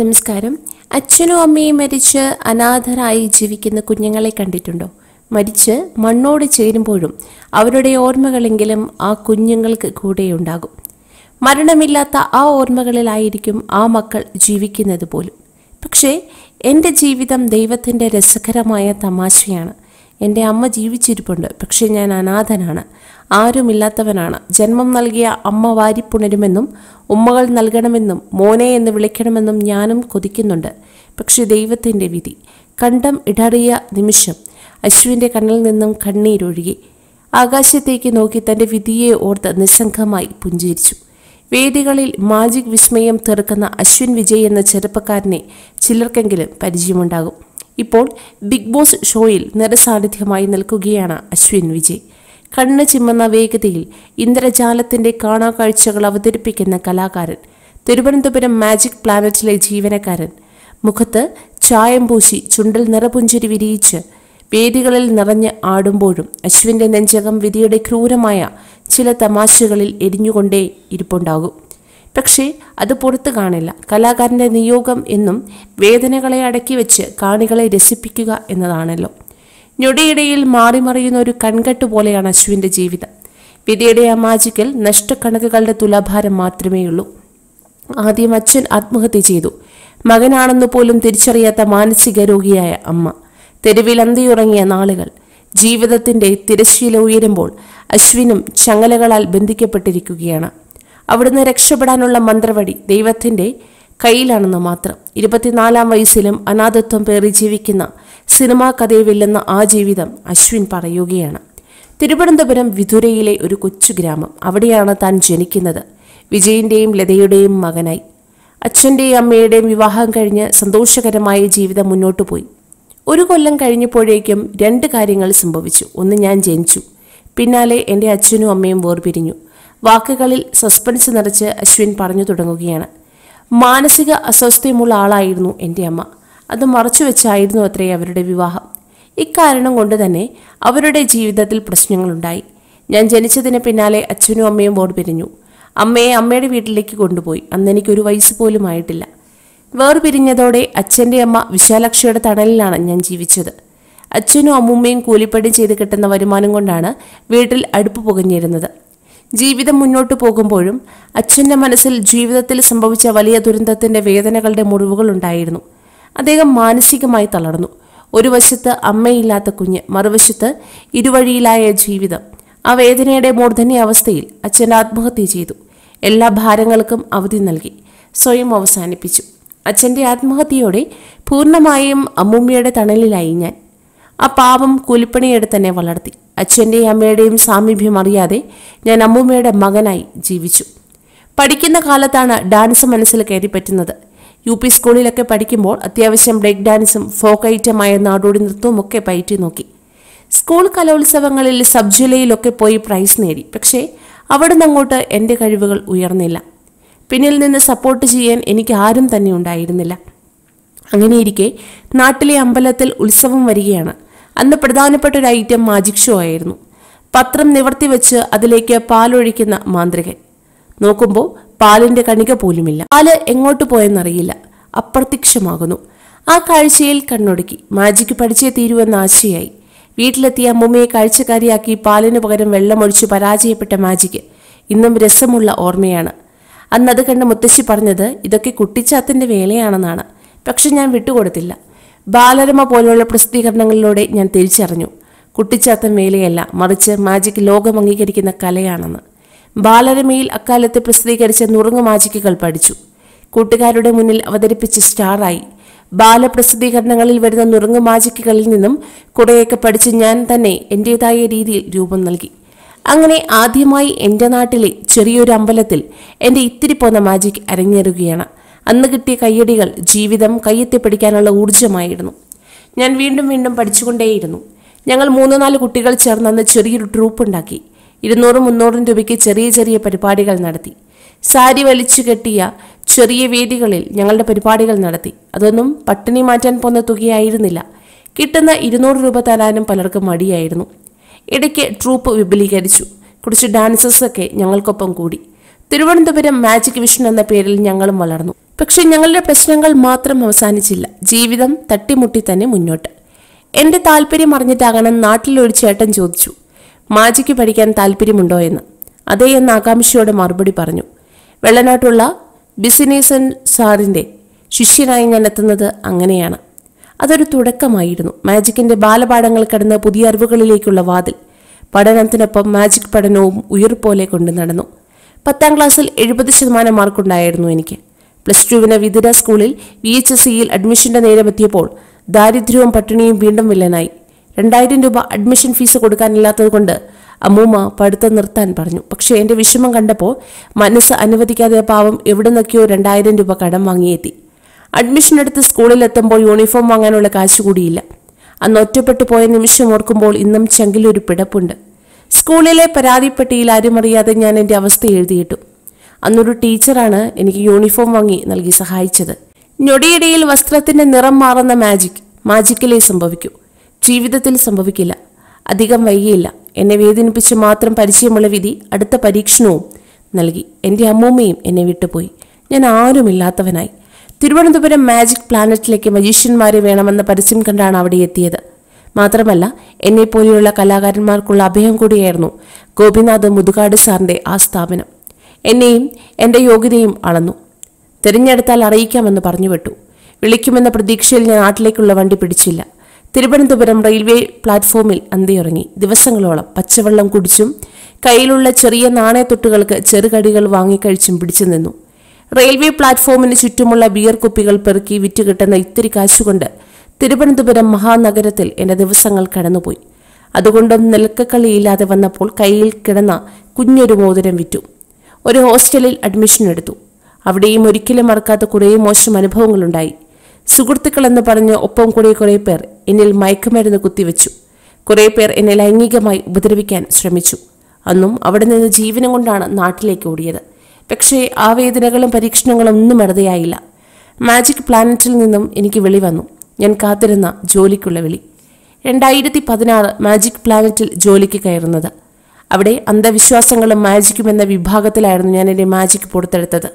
നമസ്കാരം അച്ഛനും അമ്മയും മരിച്ച് അനാഥരായി ജീവിക്കുന്ന കുഞ്ഞുങ്ങളെ കണ്ടിട്ടുണ്ടോ മരിച്ച് മണ്ണോട് ചേരുമ്പോഴും അവരുടെ ഓർമ്മകളെങ്കിലും ആ കുഞ്ഞുങ്ങൾക്ക് കൂടെയുണ്ടാകും മരണമില്ലാത്ത ആ ഓർമ്മകളിലായിരിക്കും ആ മക്കൾ ജീവിക്കുന്നത് പോലും പക്ഷേ എൻ്റെ ജീവിതം ദൈവത്തിൻ്റെ രസകരമായ തമാശയാണ് എൻ്റെ അമ്മ ജീവിച്ചിരിപ്പുണ്ട് പക്ഷേ ഞാൻ അനാഥനാണ് ആരുമില്ലാത്തവനാണ് ജന്മം നൽകിയ അമ്മ വാരിപ്പുണരുമെന്നും ഉമ്മകൾ നൽകണമെന്നും മോനെ എന്ന് വിളിക്കണമെന്നും ഞാനും കൊതിക്കുന്നുണ്ട് പക്ഷെ ദൈവത്തിൻ്റെ വിധി കണ്ടം ഇടറിയ നിമിഷം അശ്വിൻ്റെ കണ്ണിൽ നിന്നും കണ്ണീരൊഴുകി ആകാശത്തേക്ക് നോക്കി തൻ്റെ വിധിയെ ഓർത്ത് നിസ്സംഗമായി പുഞ്ചിരിച്ചു വേദികളിൽ മാജിക് വിസ്മയം തീർക്കുന്ന അശ്വിൻ വിജയ് എന്ന ചെറുപ്പക്കാരനെ ചിലർക്കെങ്കിലും പരിചയമുണ്ടാകും ഇപ്പോൾ ബിഗ് ബോസ് ഷോയിൽ നിറസാന്നിധ്യമായി നിൽക്കുകയാണ് അശ്വിൻ വിജയ് കണ്ണു ചിമ്മുന്ന വേഗതയിൽ ഇന്ദ്രജാലത്തിന്റെ കാഴ്ചകൾ അവതരിപ്പിക്കുന്ന കലാകാരൻ തിരുവനന്തപുരം മാജിക് പ്ലാനറ്റിലെ ജീവനക്കാരൻ മുഖത്ത് ചായം പൂശി ചുണ്ടിൽ നിറപുഞ്ചിരി വിരിയിച്ച് വേദികളിൽ നിറഞ്ഞ് ആടുമ്പോഴും അശ്വിന്റെ നെഞ്ചകം വിധിയുടെ ക്രൂരമായ ചില തമാശകളിൽ എരിഞ്ഞുകൊണ്ടേ ഇരിപ്പുണ്ടാകും പക്ഷേ അത് പുറത്തു കാണില്ല കലാകാരന്റെ നിയോഗം എന്നും വേദനകളെ അടക്കി വെച്ച് കാണികളെ രസിപ്പിക്കുക എന്നതാണല്ലോ ഞൊടിയിടയിൽ മാറിമറിയുന്ന ഒരു കൺകെട്ട് പോലെയാണ് അശ്വിന്റെ ജീവിതം വിധിയുടെ അമാജിക്കൽ നഷ്ടക്കണക്കുകളുടെ തുലാഭാരം മാത്രമേയുള്ളൂ ആദ്യം അച്ഛൻ ആത്മഹത്യ ചെയ്തു മകനാണെന്ന് പോലും തിരിച്ചറിയാത്ത മാനസിക രോഗിയായ അമ്മ തെരുവിൽ അന്തിയുറങ്ങിയ നാളുകൾ ജീവിതത്തിന്റെ തിരശ്ശീല ഉയരുമ്പോൾ അശ്വിനും ചങ്ങലകളാൽ ബന്ധിക്കപ്പെട്ടിരിക്കുകയാണ് അവിടുന്ന് രക്ഷപ്പെടാനുള്ള മന്ത്രവടി ദൈവത്തിന്റെ കയ്യിലാണെന്ന് മാത്രം ഇരുപത്തിനാലാം വയസ്സിലും അനാഥത്വം പേറി ജീവിക്കുന്ന സിനിമാ കഥയുമില്ലെന്ന ആ ജീവിതം അശ്വിൻ പറയുകയാണ് തിരുവനന്തപുരം വിധുരയിലെ ഒരു കൊച്ചു ഗ്രാമം അവിടെയാണ് താൻ ജനിക്കുന്നത് വിജയിൻ്റെയും ലതയുടെയും മകനായി അച്ഛൻ്റെയും അമ്മയുടെയും വിവാഹം കഴിഞ്ഞ് സന്തോഷകരമായ ജീവിതം മുന്നോട്ട് പോയി ഒരു കൊല്ലം കഴിഞ്ഞപ്പോഴേക്കും രണ്ട് കാര്യങ്ങൾ സംഭവിച്ചു ഒന്ന് ഞാൻ ജനിച്ചു പിന്നാലെ എൻ്റെ അച്ഛനും അമ്മയും വേർപിരിഞ്ഞു വാക്കുകളിൽ സസ്പെൻസ് നിറച്ച് അശ്വിൻ പറഞ്ഞു തുടങ്ങുകയാണ് മാനസിക അസ്വസ്ഥയുമുള്ള ആളായിരുന്നു എൻ്റെ അമ്മ അത് മറച്ചു വെച്ചായിരുന്നു അത്രേ അവരുടെ വിവാഹം ഇക്കാരണം കൊണ്ട് തന്നെ അവരുടെ ജീവിതത്തിൽ പ്രശ്നങ്ങളുണ്ടായി ഞാൻ ജനിച്ചതിന് പിന്നാലെ അച്ഛനും അമ്മയും ബോർഡ് പിരിഞ്ഞു അമ്മയെ അമ്മയുടെ വീട്ടിലേക്ക് കൊണ്ടുപോയി അന്ന് എനിക്കൊരു വയസ്സ് പോലും ആയിട്ടില്ല വേർപിരിഞ്ഞതോടെ അച്ഛൻ്റെ അമ്മ വിശാലക്ഷിയുടെ തണലിലാണ് ഞാൻ ജീവിച്ചത് അച്ഛനും അമ്മൂമ്മയും കൂലിപ്പടി ചെയ്ത് കിട്ടുന്ന വരുമാനം കൊണ്ടാണ് വീട്ടിൽ അടുപ്പ് പുകഞ്ഞിരുന്നത് ജീവിതം മുന്നോട്ട് പോകുമ്പോഴും അച്ഛൻ്റെ മനസ്സിൽ ജീവിതത്തിൽ സംഭവിച്ച വലിയ ദുരന്തത്തിൻ്റെ വേദനകളുടെ മുറിവുകൾ ഉണ്ടായിരുന്നു അദ്ദേഹം മാനസികമായി തളർന്നു ഒരു വശത്ത് അമ്മയില്ലാത്ത കുഞ്ഞ് മറുവശത്ത് ഇരുവഴിയിലായ ജീവിതം ആ വേദനയുടെ മൂർധന്യ അവസ്ഥയിൽ അച്ഛൻ ആത്മഹത്യ ചെയ്തു എല്ലാ ഭാരങ്ങൾക്കും അവധി നൽകി സ്വയം അവസാനിപ്പിച്ചു അച്ഛൻ്റെ ആത്മഹത്യയോടെ പൂർണ്ണമായും അമ്മൂമ്മയുടെ തണലിലായി ഞാൻ ആ പാവം കൂലിപ്പണിയെടുത്ത് തന്നെ വളർത്തി അച്ഛൻ്റെയും അമ്മയുടെയും സാമീപ്യം അറിയാതെ ഞാൻ അമ്മൂമ്മയുടെ മകനായി ജീവിച്ചു പഠിക്കുന്ന കാലത്താണ് ഡാൻസ് മനസ്സിൽ പറ്റുന്നത് യു പി സ്കൂളിലൊക്കെ പഠിക്കുമ്പോൾ അത്യാവശ്യം ബ്രേക്ക് ഡാൻസും ഫോക്ക് ഐറ്റമായ നാടോടി നൃത്തവും ഒക്കെ പയറ്റി നോക്കി സ്കൂൾ കലോത്സവങ്ങളിൽ സബ് ജില്ലയിലൊക്കെ പോയി പ്രൈസ് നേടി പക്ഷേ അവിടെ നിന്നങ്ങോട്ട് എൻ്റെ കഴിവുകൾ ഉയർന്നില്ല പിന്നിൽ നിന്ന് സപ്പോർട്ട് ചെയ്യാൻ എനിക്ക് ആരും തന്നെ ഉണ്ടായിരുന്നില്ല അങ്ങനെയിരിക്കെ നാട്ടിലെ അമ്പലത്തിൽ ഉത്സവം വരികയാണ് അന്ന് പ്രധാനപ്പെട്ട ഒരു ഐറ്റം മാജിക് ഷോ ആയിരുന്നു പത്രം നിവർത്തി വെച്ച് അതിലേക്ക് പാലൊഴിക്കുന്ന മാന്ത്രികൻ നോക്കുമ്പോൾ പാലിന്റെ കണിക പോലുമില്ല പാല് എങ്ങോട്ട് പോയെന്നറിയില്ല അപ്രത്യക്ഷമാകുന്നു ആ കാഴ്ചയിൽ കണ്ണൊടുക്കി മാജിക്ക് പഠിച്ചേ തീരുവെന്ന ആശയായി വീട്ടിലെത്തിയ അമ്മൂമ്മയെ കാഴ്ചക്കാരിയാക്കി പാലിന് പകരം വെള്ളമൊഴിച്ച് പരാജയപ്പെട്ട മാജിക്ക് ഇന്നും രസമുള്ള ഓർമ്മയാണ് അത് കണ്ട് മുത്തശ്ശി പറഞ്ഞത് ഇതൊക്കെ കുട്ടിച്ചാത്തിന്റെ വേലയാണെന്നാണ് പക്ഷെ ഞാൻ വിട്ടുകൊടുത്തില്ല ബാലരമ പോലുള്ള പ്രസിദ്ധീകരണങ്ങളിലൂടെ ഞാൻ തിരിച്ചറിഞ്ഞു കുട്ടിച്ചാത്തൻ വേലയല്ല മറിച്ച് മാജിക് ലോകം അംഗീകരിക്കുന്ന കലയാണെന്ന് ബാലരമയിൽ അക്കാലത്ത് പ്രസിദ്ധീകരിച്ച നുറുങ്ങു മാജിക്കുകൾ പഠിച്ചു കൂട്ടുകാരുടെ മുന്നിൽ അവതരിപ്പിച്ച് സ്റ്റാറായി ബാലപ്രസിദ്ധീകരണങ്ങളിൽ വരുന്ന നുറുങ്ങു മാജിക്കുകളിൽ നിന്നും കുറേയൊക്കെ പഠിച്ച് ഞാൻ തന്നെ എൻ്റേതായ രീതിയിൽ രൂപം നൽകി അങ്ങനെ ആദ്യമായി എൻ്റെ നാട്ടിലെ ചെറിയൊരു അമ്പലത്തിൽ എൻ്റെ ഇത്തിരി പോന്ന മാജിക് അരങ്ങേറുകയാണ് അന്ന് കിട്ടിയ കയ്യടികൾ ജീവിതം കയ്യെത്തിപ്പിടിക്കാനുള്ള ഊർജ്ജമായിരുന്നു ഞാൻ വീണ്ടും വീണ്ടും പഠിച്ചുകൊണ്ടേയിരുന്നു ഞങ്ങൾ മൂന്ന് നാല് കുട്ടികൾ ചേർന്ന് അന്ന് ചെറിയൊരു ട്രൂപ്പ് ഉണ്ടാക്കി ഇരുന്നൂറും മുന്നൂറും രൂപയ്ക്ക് ചെറിയ ചെറിയ പരിപാടികൾ നടത്തി സാരി വലിച്ചു കെട്ടിയ ചെറിയ വേദികളിൽ ഞങ്ങളുടെ പരിപാടികൾ നടത്തി അതൊന്നും പട്ടിണി മാറ്റാൻ പോന്ന തുകയായിരുന്നില്ല കിട്ടുന്ന ഇരുന്നൂറ് രൂപ തരാനും പലർക്കും മടിയായിരുന്നു ഇടയ്ക്ക് ട്രൂപ്പ് വിപുലീകരിച്ചു കുറച്ച് ഡാൻസസൊക്കെ ഞങ്ങൾക്കൊപ്പം കൂടി തിരുവനന്തപുരം മാജിക് വിഷൻ എന്ന പേരിൽ ഞങ്ങളും വളർന്നു പക്ഷെ ഞങ്ങളുടെ പ്രശ്നങ്ങൾ മാത്രം അവസാനിച്ചില്ല ജീവിതം തട്ടിമുട്ടി തന്നെ മുന്നോട്ട് എന്റെ താല്പര്യം അറിഞ്ഞിട്ടാകണം നാട്ടിലൊരു ചേട്ടൻ ചോദിച്ചു മാജിക്ക് പഠിക്കാൻ താല്പര്യമുണ്ടോ എന്ന് അതേ എന്ന ആകാംക്ഷയോടെ മറുപടി പറഞ്ഞു വെള്ളനാട്ടുള്ള ബിസിനേസൻ സാറിൻ്റെ ശിഷ്യനായി ഞാൻ എത്തുന്നത് അങ്ങനെയാണ് അതൊരു തുടക്കമായിരുന്നു മാജിക്കിന്റെ ബാലപാഠങ്ങൾ കടന്ന് പുതിയ അറിവുകളിലേക്കുള്ള വാതിൽ പഠനത്തിനൊപ്പം മാജിക് പഠനവും ഉയർ പോലെ കൊണ്ട് നടന്നു പത്താം ക്ലാസ്സിൽ എഴുപത് ശതമാനം മാർക്കുണ്ടായിരുന്നു എനിക്ക് പ്ലസ് ടുവിന് വിദുര സ്കൂളിൽ വി എച്ച് എസ് സിയിൽ അഡ്മിഷന്റെ നേരമെത്തിയപ്പോൾ ദാരിദ്ര്യവും പട്ടിണിയും വീണ്ടും വില്ലനായി രണ്ടായിരം രൂപ അഡ്മിഷൻ ഫീസ് കൊടുക്കാനില്ലാത്തതുകൊണ്ട് അമ്മൂമ്മ പഠിത്തം നിർത്താൻ പറഞ്ഞു പക്ഷെ എൻ്റെ വിഷമം കണ്ടപ്പോൾ മനസ്സ് അനുവദിക്കാതെ പാവം എവിടെ നിന്നൊക്കെയോ രണ്ടായിരം രൂപ കടം വാങ്ങിയെത്തി അഡ്മിഷൻ എടുത്ത് സ്കൂളിലെത്തുമ്പോൾ യൂണിഫോം വാങ്ങാനുള്ള കാശ് കൂടിയില്ല അന്ന് ഒറ്റപ്പെട്ടു പോയ നിമിഷം ഓർക്കുമ്പോൾ ഇന്നും ചെങ്കിലൊരു പിടപ്പുണ്ട് സ്കൂളിലെ പരാതിപ്പെട്ടിയിൽ ആരും അറിയാതെ ഞാൻ എൻ്റെ അവസ്ഥ എഴുതിയിട്ടു അന്നൊരു ടീച്ചറാണ് എനിക്ക് യൂണിഫോം വാങ്ങി നൽകി സഹായിച്ചത് ഞൊടിയിടയിൽ വസ്ത്രത്തിന്റെ നിറം മാറുന്ന മാജിക് മാജിക്കിലേ സംഭവിക്കൂ ജീവിതത്തിൽ സംഭവിക്കില്ല അധികം വൈകിയില്ല എന്നെ വേദനിപ്പിച്ച് മാത്രം പരിചയമുള്ള വിധി അടുത്ത പരീക്ഷണവും നൽകി എൻ്റെ അമ്മൂമ്മയും എന്നെ വിട്ടുപോയി ഞാൻ ആരുമില്ലാത്തവനായി തിരുവനന്തപുരം മാജിക് പ്ലാനറ്റിലേക്ക് മജീഷ്യന്മാരെ വേണമെന്ന പരസ്യം കണ്ടാണ് അവിടെ എത്തിയത് മാത്രമല്ല എന്നെ പോലെയുള്ള കലാകാരന്മാർക്കുള്ള അഭയം കൂടിയായിരുന്നു ഗോപിനാഥ് മുതുകാട് സാറിൻ്റെ ആ സ്ഥാപനം എന്നെയും എൻ്റെ യോഗ്യതയും അളന്നു തിരഞ്ഞെടുത്താൽ അറിയിക്കാമെന്ന് പറഞ്ഞു വിട്ടു വിളിക്കുമെന്ന പ്രതീക്ഷയിൽ ഞാൻ നാട്ടിലേക്കുള്ള വണ്ടി പിടിച്ചില്ല തിരുവനന്തപുരം റെയിൽവേ പ്ലാറ്റ്ഫോമിൽ അന്തിയുറങ്ങി ദിവസങ്ങളോളം പച്ചവെള്ളം കുടിച്ചും കയ്യിലുള്ള ചെറിയ നാണയത്തൊട്ടുകൾക്ക് ചെറുകടികൾ വാങ്ങിക്കഴിച്ചും പിടിച്ചു നിന്നു റെയിൽവേ പ്ലാറ്റ്ഫോമിന് ചുറ്റുമുള്ള ബിയർ കുപ്പികൾ പെറുക്കി വിറ്റുകിട്ടുന്ന ഇത്തിരി കാശുകൊണ്ട് തിരുവനന്തപുരം മഹാനഗരത്തിൽ എന്റെ ദിവസങ്ങൾ കടന്നുപോയി അതുകൊണ്ടും നിലക്കക്കളിയില്ലാതെ വന്നപ്പോൾ കയ്യിൽ കിടന്ന കുഞ്ഞൊരു മോതിരം വിറ്റു ഒരു ഹോസ്റ്റലിൽ അഡ്മിഷൻ എടുത്തു അവിടെയും ഒരിക്കലും മറക്കാത്ത കുറേ മോശം അനുഭവങ്ങളുണ്ടായി സുഹൃത്തുക്കളെന്ന് പറഞ്ഞ് ഒപ്പം കൂടിയ കുറേ പേർ എന്നിൽ മയക്കുമരുന്ന് കുത്തിവെച്ചു കുറേ പേർ എന്നെ ലൈംഗികമായി ഉപദ്രവിക്കാൻ ശ്രമിച്ചു അന്നും അവിടെ നിന്ന് ജീവനം കൊണ്ടാണ് നാട്ടിലേക്ക് ഓടിയത് പക്ഷേ ആ വേദനകളും പരീക്ഷണങ്ങളും ഒന്നും വെറുതെയായില്ല മാജിക് പ്ലാനറ്റിൽ നിന്നും എനിക്ക് വിളി വന്നു ഞാൻ കാത്തിരുന്ന ജോലിക്കുള്ള വിളി രണ്ടായിരത്തി പതിനാറ് മാജിക് പ്ലാനറ്റിൽ ജോലിക്ക് കയറുന്നത് അവിടെ അന്ധവിശ്വാസങ്ങളും മാജിക്കും എന്ന വിഭാഗത്തിലായിരുന്നു ഞാൻ എൻ്റെ മാജിക് പുറത്തെടുത്തത്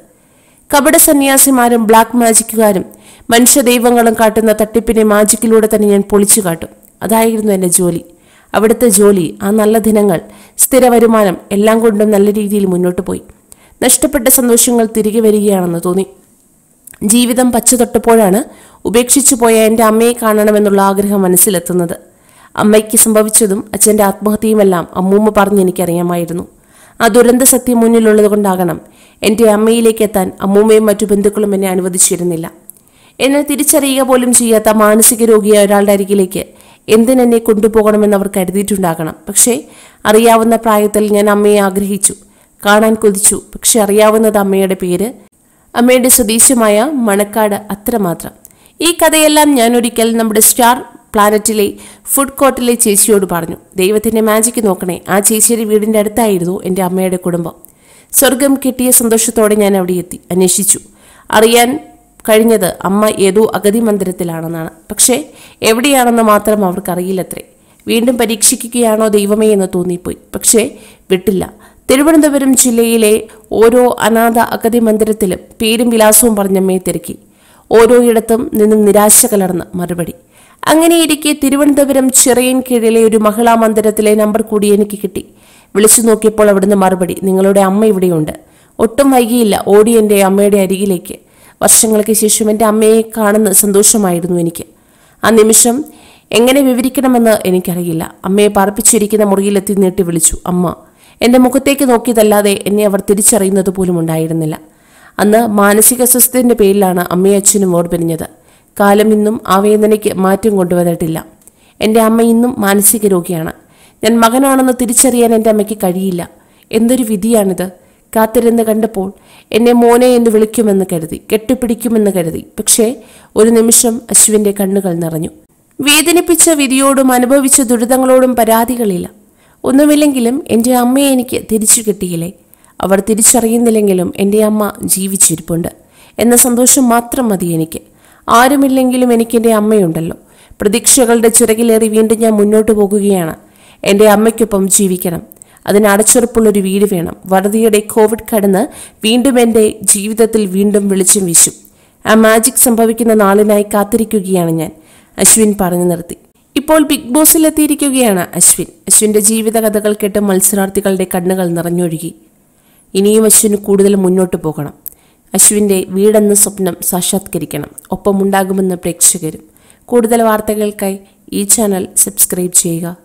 കപട സന്യാസിമാരും ബ്ലാക്ക് മാജിക്കുകാരും മനുഷ്യദൈവങ്ങളും കാട്ടുന്ന തട്ടിപ്പിനെ മാജിക്കിലൂടെ തന്നെ ഞാൻ പൊളിച്ചു കാട്ടും അതായിരുന്നു എൻ്റെ ജോലി അവിടുത്തെ ജോലി ആ നല്ല ദിനങ്ങൾ സ്ഥിര വരുമാനം എല്ലാം കൊണ്ടും നല്ല രീതിയിൽ മുന്നോട്ട് പോയി നഷ്ടപ്പെട്ട സന്തോഷങ്ങൾ തിരികെ വരികയാണെന്ന് തോന്നി ജീവിതം പച്ച തൊട്ടപ്പോഴാണ് ഉപേക്ഷിച്ചു പോയ എൻ്റെ അമ്മയെ കാണണമെന്നുള്ള ആഗ്രഹം മനസ്സിലെത്തുന്നത് അമ്മയ്ക്ക് സംഭവിച്ചതും അച്ഛൻ്റെ ആത്മഹത്യയുമെല്ലാം അമ്മൂമ്മ പറഞ്ഞ് എനിക്കറിയാമായിരുന്നു ആ ദുരന്ത സത്യം മുന്നിലുള്ളത് കൊണ്ടാകണം എൻ്റെ അമ്മയിലേക്ക് എത്താൻ അമ്മൂമ്മയും മറ്റു ബന്ധുക്കളും എന്നെ അനുവദിച്ചിരുന്നില്ല എന്നെ തിരിച്ചറിയുക പോലും ചെയ്യാത്ത മാനസിക രോഗിയെ ഒരാളുടെ അരികിലേക്ക് എന്തിനെന്നെ കൊണ്ടുപോകണമെന്ന് അവർ കരുതിയിട്ടുണ്ടാകണം പക്ഷേ അറിയാവുന്ന പ്രായത്തിൽ ഞാൻ അമ്മയെ ആഗ്രഹിച്ചു കാണാൻ കൊതിച്ചു പക്ഷെ അറിയാവുന്നത് അമ്മയുടെ പേര് അമ്മയുടെ സ്വദേശമായ മണക്കാട് അത്രമാത്രം ഈ കഥയെല്ലാം ഞാൻ ഒരിക്കൽ നമ്മുടെ സ്റ്റാർ പ്ലാനറ്റിലെ ഫുഡ് കോർട്ടിലെ ചേച്ചിയോട് പറഞ്ഞു ദൈവത്തിന്റെ മാജിക്ക് നോക്കണേ ആ ചേച്ചിയുടെ വീടിന്റെ അടുത്തായിരുന്നു എൻ്റെ അമ്മയുടെ കുടുംബം സ്വർഗം കിട്ടിയ സന്തോഷത്തോടെ ഞാൻ അവിടെ എത്തി അന്വേഷിച്ചു അറിയാൻ കഴിഞ്ഞത് അമ്മ ഏതോ അഗതി മന്ദിരത്തിലാണെന്നാണ് പക്ഷേ എവിടെയാണെന്ന് മാത്രം അവർക്കറിയില്ലത്രേ വീണ്ടും പരീക്ഷിക്കുകയാണോ ദൈവമേ എന്ന് തോന്നിപ്പോയി പക്ഷേ വിട്ടില്ല തിരുവനന്തപുരം ജില്ലയിലെ ഓരോ അനാഥ അഗതി മന്ദിരത്തിലും പേരും വിലാസവും പറഞ്ഞമ്മയെ തിരക്കി ഓരോയിടത്തും നിന്നും നിരാശ കലർന്ന് മറുപടി അങ്ങനെയിരിക്കെ തിരുവനന്തപുരം ചിറയൻ കീഴിലെ ഒരു മഹിളാ മന്ദിരത്തിലെ നമ്പർ കൂടി എനിക്ക് കിട്ടി വിളിച്ചു നോക്കിയപ്പോൾ അവിടുന്ന് മറുപടി നിങ്ങളുടെ അമ്മ ഇവിടെയുണ്ട് ഒട്ടും വൈകിയില്ല ഓടി എന്റെ അമ്മയുടെ അരികിലേക്ക് വർഷങ്ങൾക്ക് ശേഷം എൻ്റെ അമ്മയെ കാണുന്ന സന്തോഷമായിരുന്നു എനിക്ക് ആ നിമിഷം എങ്ങനെ വിവരിക്കണമെന്ന് എനിക്കറിയില്ല അമ്മയെ പാർപ്പിച്ചിരിക്കുന്ന മുറിയിലെത്തി നീട്ടി വിളിച്ചു അമ്മ എൻ്റെ മുഖത്തേക്ക് നോക്കിയതല്ലാതെ എന്നെ അവർ തിരിച്ചറിയുന്നത് പോലും ഉണ്ടായിരുന്നില്ല അന്ന് മാനസിക സ്വസ്ഥത്തിൻ്റെ പേരിലാണ് അമ്മയും അച്ഛനും ഓർപിരിഞ്ഞത് കാലം ഇന്നും ആ വേദനയ്ക്ക് മാറ്റം കൊണ്ടുവന്നിട്ടില്ല എൻ്റെ അമ്മ ഇന്നും മാനസിക രോഗിയാണ് ഞാൻ മകനാണെന്ന് തിരിച്ചറിയാൻ എൻ്റെ അമ്മയ്ക്ക് കഴിയില്ല എന്തൊരു വിധിയാണിത് കാത്തിരുന്ന് കണ്ടപ്പോൾ എന്നെ മോനെ എന്ന് വിളിക്കുമെന്ന് കരുതി കെട്ടിപ്പിടിക്കുമെന്ന് കരുതി പക്ഷേ ഒരു നിമിഷം അശ്വിന്റെ കണ്ണുകൾ നിറഞ്ഞു വേദനിപ്പിച്ച വിധിയോടും അനുഭവിച്ച ദുരിതങ്ങളോടും പരാതികളില്ല ഒന്നുമില്ലെങ്കിലും എൻ്റെ അമ്മയെ എനിക്ക് തിരിച്ചു കിട്ടിയില്ലേ അവർ തിരിച്ചറിയുന്നില്ലെങ്കിലും എൻ്റെ അമ്മ ജീവിച്ചിരിപ്പുണ്ട് എന്ന സന്തോഷം മാത്രം മതി എനിക്ക് ആരുമില്ലെങ്കിലും എനിക്കെൻ്റെ അമ്മയുണ്ടല്ലോ പ്രതീക്ഷകളുടെ ചിറകിലേറി വീണ്ടും ഞാൻ മുന്നോട്ട് പോകുകയാണ് എൻ്റെ അമ്മയ്ക്കൊപ്പം ജീവിക്കണം അതിന് അടച്ചുറപ്പുള്ളൊരു വീട് വേണം വറുതിയുടെ കോവിഡ് കടന്ന് വീണ്ടും എൻ്റെ ജീവിതത്തിൽ വീണ്ടും വെളിച്ചം വീശു ആ മാജിക് സംഭവിക്കുന്ന നാളിനായി കാത്തിരിക്കുകയാണ് ഞാൻ അശ്വിൻ പറഞ്ഞു നിർത്തി ഇപ്പോൾ ബിഗ് ബോസിൽ എത്തിയിരിക്കുകയാണ് അശ്വിൻ അശ്വിൻ്റെ ജീവിത കഥകൾ കേട്ട് മത്സരാർത്ഥികളുടെ കണ്ണുകൾ നിറഞ്ഞൊഴുകി ഇനിയും അശ്വിന് കൂടുതൽ മുന്നോട്ട് പോകണം അശ്വിൻ്റെ വീടെന്ന സ്വപ്നം സാക്ഷാത്കരിക്കണം ഒപ്പമുണ്ടാകുമെന്ന് പ്രേക്ഷകരും കൂടുതൽ വാർത്തകൾക്കായി ഈ ചാനൽ സബ്സ്ക്രൈബ് ചെയ്യുക